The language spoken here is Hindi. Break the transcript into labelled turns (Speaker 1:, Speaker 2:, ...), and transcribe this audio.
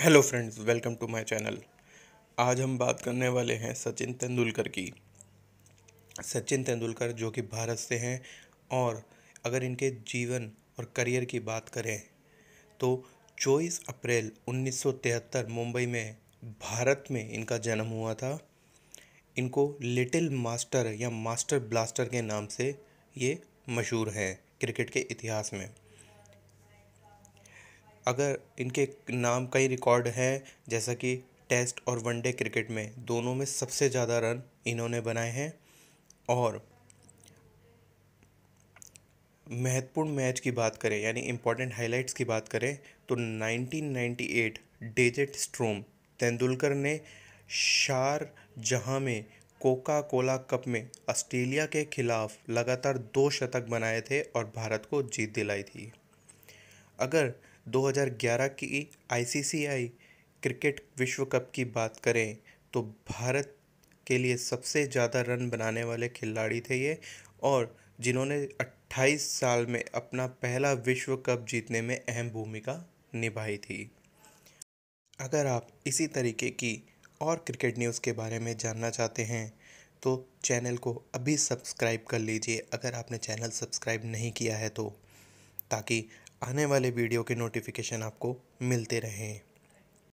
Speaker 1: hello friends welcome to my channel आज हम बात करने वाले हैं सचिन तेंदुलकर की सचिन तेंदुलकर जो कि भारत से हैं और अगर इनके जीवन और करियर की बात करें तो 24 अप्रैल 1973 मुंबई में भारत में इनका जन्म हुआ था इनको लिटिल मास्टर या मास्टर ब्लास्टर के नाम से ये मशहूर हैं क्रिकेट के इतिहास में अगर इनके नाम कई रिकॉर्ड हैं जैसा कि टेस्ट और वनडे क्रिकेट में दोनों में सबसे ज़्यादा रन इन्होंने बनाए हैं और महत्वपूर्ण मैच की बात करें यानी इम्पॉर्टेंट हाइलाइट्स की बात करें तो 1998 डेजेट स्ट्रोम तेंदुलकर ने शार जहां में कोका कोला कप में ऑस्ट्रेलिया के खिलाफ लगातार दो शतक बनाए थे और भारत को जीत दिलाई थी अगर 2011 की आईसीसीआई क्रिकेट विश्व कप की बात करें तो भारत के लिए सबसे ज़्यादा रन बनाने वाले खिलाड़ी थे ये और जिन्होंने 28 साल में अपना पहला विश्व कप जीतने में अहम भूमिका निभाई थी अगर आप इसी तरीके की और क्रिकेट न्यूज़ के बारे में जानना चाहते हैं तो चैनल को अभी सब्सक्राइब कर लीजिए अगर आपने चैनल सब्सक्राइब नहीं किया है तो ताकि आने वाले वीडियो के नोटिफिकेशन आपको मिलते रहें